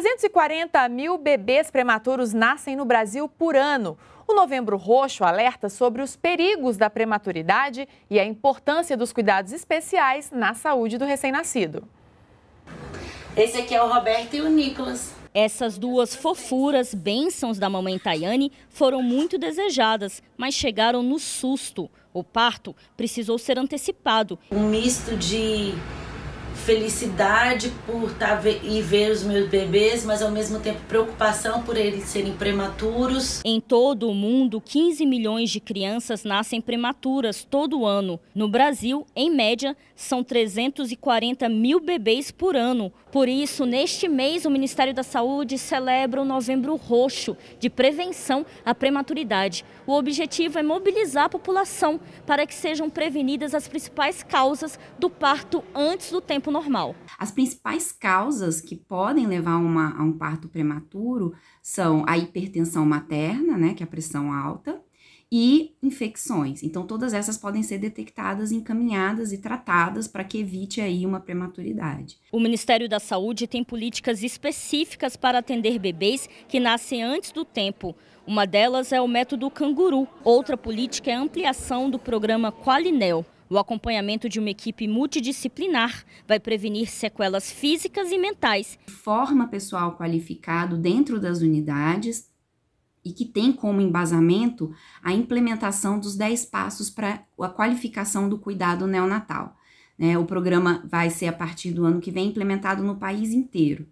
340 mil bebês prematuros nascem no Brasil por ano. O Novembro Roxo alerta sobre os perigos da prematuridade e a importância dos cuidados especiais na saúde do recém-nascido. Esse aqui é o Roberto e o Nicolas. Essas duas fofuras, bênçãos da mamãe Tayane, foram muito desejadas, mas chegaram no susto. O parto precisou ser antecipado. Um misto de felicidade por tá estar e ver os meus bebês, mas ao mesmo tempo preocupação por eles serem prematuros. Em todo o mundo, 15 milhões de crianças nascem prematuras todo ano. No Brasil, em média, são 340 mil bebês por ano. Por isso, neste mês, o Ministério da Saúde celebra o Novembro Roxo de prevenção à prematuridade. O objetivo é mobilizar a população para que sejam prevenidas as principais causas do parto antes do tempo normal. As principais causas que podem levar uma, a um parto prematuro são a hipertensão materna, né, que é a pressão alta, e infecções. Então, todas essas podem ser detectadas, encaminhadas e tratadas para que evite aí uma prematuridade. O Ministério da Saúde tem políticas específicas para atender bebês que nascem antes do tempo. Uma delas é o método canguru. Outra política é a ampliação do programa Qualinel. O acompanhamento de uma equipe multidisciplinar vai prevenir sequelas físicas e mentais. Forma pessoal qualificado dentro das unidades e que tem como embasamento a implementação dos 10 passos para a qualificação do cuidado neonatal. Né? O programa vai ser, a partir do ano que vem, implementado no país inteiro.